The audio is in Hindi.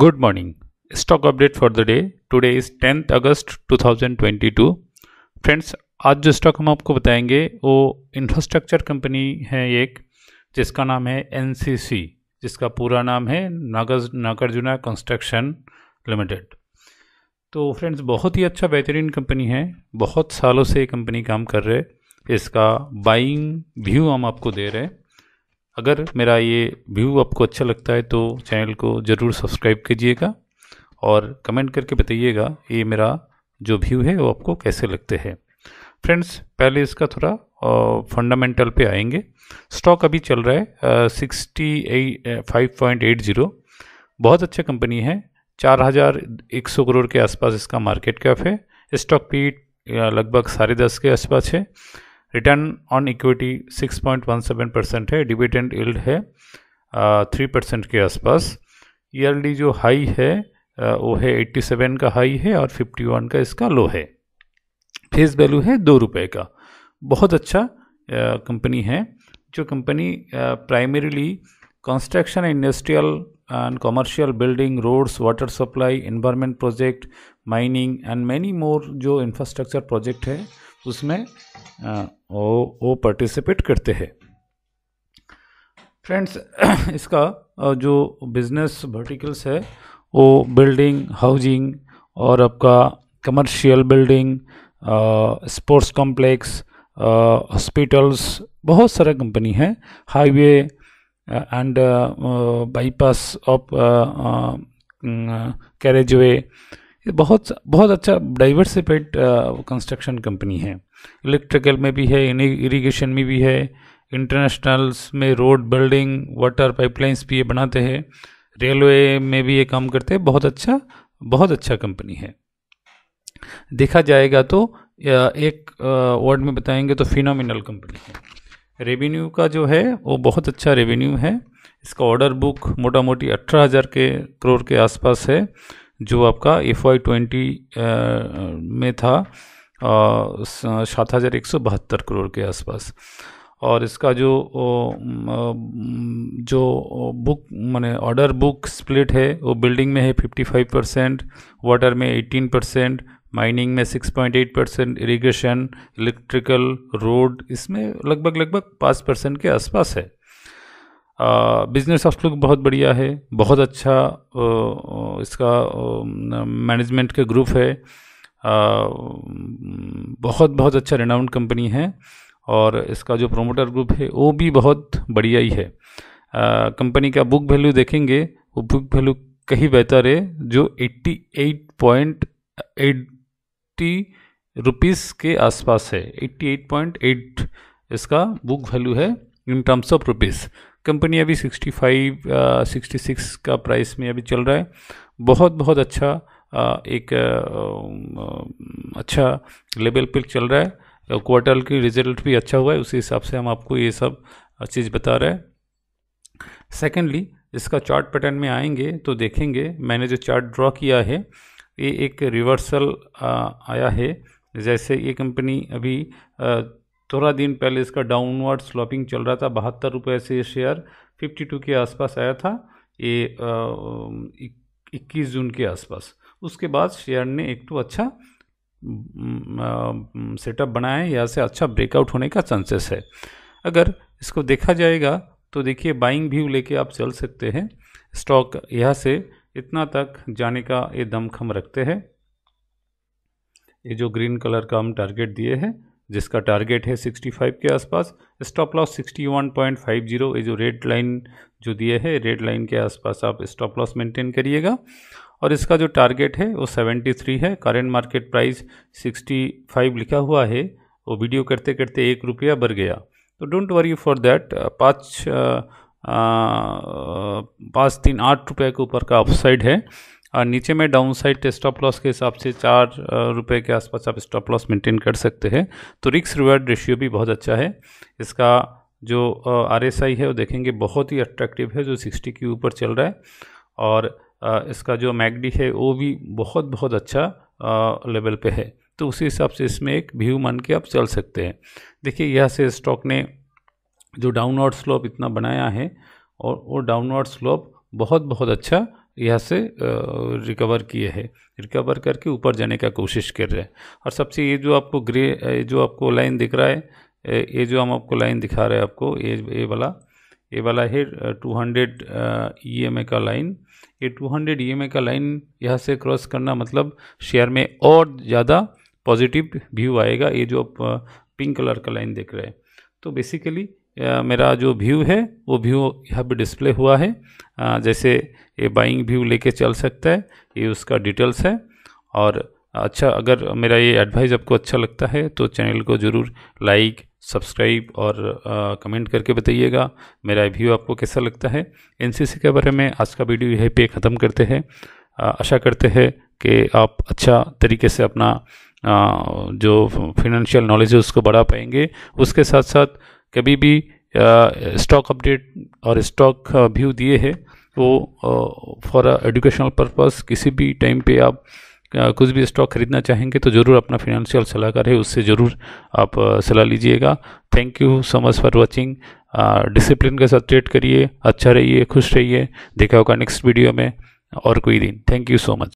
Good morning. Stock update for the day. Today is tenth August 2022. Friends आज जो स्टॉक हम आपको बताएंगे वो इंफ्रास्ट्रक्चर कंपनी है एक जिसका नाम है एन जिसका पूरा नाम है नागर नागार्जुना कंस्ट्रक्शन लिमिटेड तो फ्रेंड्स बहुत ही अच्छा बेहतरीन कंपनी है बहुत सालों से ये कंपनी काम कर रहे इसका बाइंग व्यू हम आपको दे रहे हैं अगर मेरा ये व्यू आपको अच्छा लगता है तो चैनल को ज़रूर सब्सक्राइब कीजिएगा और कमेंट करके बताइएगा ये मेरा जो व्यू है वो आपको कैसे लगते हैं फ्रेंड्स पहले इसका थोड़ा फंडामेंटल पे आएंगे स्टॉक अभी चल रहा है sixty eight five point eight zero बहुत अच्छा कंपनी है चार हज़ार एक सौ करोड़ के आसपास इसका मार्केट कैप है स्टॉक पीट लगभग साढ़े दस के आसपास है रिटर्न ऑन इक्विटी 6.17 परसेंट है डिविडेंड इल्ड है थ्री परसेंट के आसपास ईयरली जो हाई है वो है 87 का हाई है और 51 का इसका लो है फेस वैल्यू है दो रुपये का बहुत अच्छा कंपनी है जो company primarily construction industrial and commercial building, roads, water supply, environment project, mining and many more जो infrastructure project है उसमें वो वो participate करते हैं फ्रेंड्स इसका जो बिजनेस वर्टिकल्स है वो बिल्डिंग हाउसिंग और आपका commercial building sports complex hospitals बहुत सारे कंपनी हैं highway Uh, and uh, uh, bypass of mm, carriageway ये बहुत बहुत अच्छा डाइवर्सिफाइड कंस्ट्रक्शन कंपनी है इलेक्ट्रिकल में भी है इरिगेशन में भी है इंटरनेशनल्स में रोड बिल्डिंग वाटर पाइपलाइंस भी ये बनाते हैं रेलवे में भी ये काम करते हैं बहुत अच्छा बहुत अच्छा कंपनी है देखा जाएगा तो एक वर्ड में बताएंगे तो फिनोमिनल कंपनी है रेवेन्यू का जो है वो बहुत अच्छा रेवेन्यू है इसका ऑर्डर बुक मोटा मोटी अठारह हज़ार के करोड़ के आसपास है जो आपका एफ वाई ट्वेंटी में था सात हज़ार एक सौ बहत्तर करोड़ के आसपास और इसका जो जो बुक माने ऑर्डर बुक स्प्लिट है वो बिल्डिंग में है 55 परसेंट वाटर में 18 परसेंट माइनिंग में 6.8 परसेंट इरीगेशन इलेक्ट्रिकल रोड इसमें लगभग लगभग पाँच परसेंट के आसपास है बिजनेस आउटलुक बहुत बढ़िया है बहुत अच्छा आ, इसका मैनेजमेंट का ग्रुप है आ, बहुत बहुत अच्छा रिनाउंड कंपनी है और इसका जो प्रोमोटर ग्रुप है वो भी बहुत बढ़िया ही है कंपनी का बुक वैल्यू देखेंगे वो बुक वैल्यू कहीं बेहतर है जो 88.8 एट्टी रुपीज़ के आसपास है 88.8 इसका बुक वैल्यू है in terms of rupees company अभी 65 सिक्सटी 66 का प्राइस में अभी चल रहा है बहुत बहुत अच्छा uh, एक uh, um, अच्छा लेवल पे चल रहा है क्वार्टर की रिजल्ट भी अच्छा हुआ है उसी हिसाब से हम आपको ये सब uh, चीज़ बता रहे हैं सेकेंडली इसका चार्ट पैटर्न में आएंगे तो देखेंगे मैंने जो चार्ट ड्रॉ किया है ये एक रिवर्सल आया है जैसे ये कंपनी अभी थोड़ा दिन पहले इसका डाउनवर्ड स्लॉपिंग चल रहा था बहत्तर रुपये से ये शेयर 52 के आसपास आया था ये इक्कीस जून के आसपास उसके बाद शेयर ने एक तो अच्छा सेटअप बनाया है यहाँ से अच्छा ब्रेकआउट होने का चांसेस है अगर इसको देखा जाएगा तो देखिए बाइंग व्यू लेके आप चल सकते हैं स्टॉक यहाँ से इतना तक जाने का ये दमखम रखते हैं ये जो ग्रीन कलर का हम टारगेट दिए हैं जिसका टारगेट है 65 के आसपास स्टॉप लॉस 61.50 ये जो रेड लाइन जो दिए है रेड लाइन के आसपास आप स्टॉप लॉस मेंटेन करिएगा और इसका जो टारगेट है वो 73 है करेंट मार्केट प्राइस 65 लिखा हुआ है वो वीडियो करते करते एक रुपया बढ़ गया तो डोंट वरी फॉर दैट पाँच पाँच तीन आठ रुपये के ऊपर का अपसाइड है और नीचे में डाउन साइड स्टॉप लॉस के हिसाब से चार रुपये के आसपास आप स्टॉप लॉस मेंटेन कर सकते हैं तो रिक्स रिवार्ड रेशियो भी बहुत अच्छा है इसका जो आर एस आई है वो देखेंगे बहुत ही अट्रैक्टिव है जो सिक्सटी के ऊपर चल रहा है और इसका जो मैगडी है वो भी बहुत बहुत अच्छा लेवल पे है तो उसी हिसाब से इसमें एक व्यू मान के आप चल सकते हैं देखिए यह से स्टॉक ने जो डाउनवर्ड स्लोप इतना बनाया है और वो डाउनवर्ड स्लोप बहुत बहुत अच्छा यहाँ से रिकवर किए है रिकवर करके ऊपर जाने का कोशिश कर रहे हैं और सबसे ये जो आपको ग्रे ये जो आपको लाइन दिख रहा है ये जो हम आपको लाइन दिखा रहे हैं आपको ये ये वाला ये वाला है 200 हंड्रेड ई का लाइन ये 200 हंड्रेड ई का लाइन यहाँ से क्रॉस करना मतलब शेयर में और ज़्यादा पॉजिटिव व्यू आएगा ये जो आप पिंक कलर का लाइन देख रहे हैं तो बेसिकली मेरा जो व्यू है वो व्यू यहाँ पे डिस्प्ले हुआ है जैसे ये बाइंग व्यू लेके चल सकता है ये उसका डिटेल्स है और अच्छा अगर मेरा ये एडवाइस आपको अच्छा लगता है तो चैनल को ज़रूर लाइक सब्सक्राइब और आ, कमेंट करके बताइएगा मेरा व्यू आपको कैसा लगता है एनसीसी के बारे में आज का वीडियो यहीं पे ख़त्म करते हैं आशा करते हैं कि आप अच्छा तरीके से अपना आ, जो फिनेंशियल नॉलेज है उसको बढ़ा पाएंगे उसके साथ साथ कभी भी स्टॉक अपडेट और स्टॉक व्यू दिए हैं वो फॉर एजुकेशनल पर्पस किसी भी टाइम पे आप कुछ भी स्टॉक खरीदना चाहेंगे तो ज़रूर अपना फिनेंशियल सलाहकार है उससे ज़रूर आप सलाह लीजिएगा thank you so much for watching discipline के साथ ट्रेड करिए अच्छा रहिए खुश रहिए देखा होगा नेक्स्ट वीडियो में और कोई दिन थैंक यू सो मच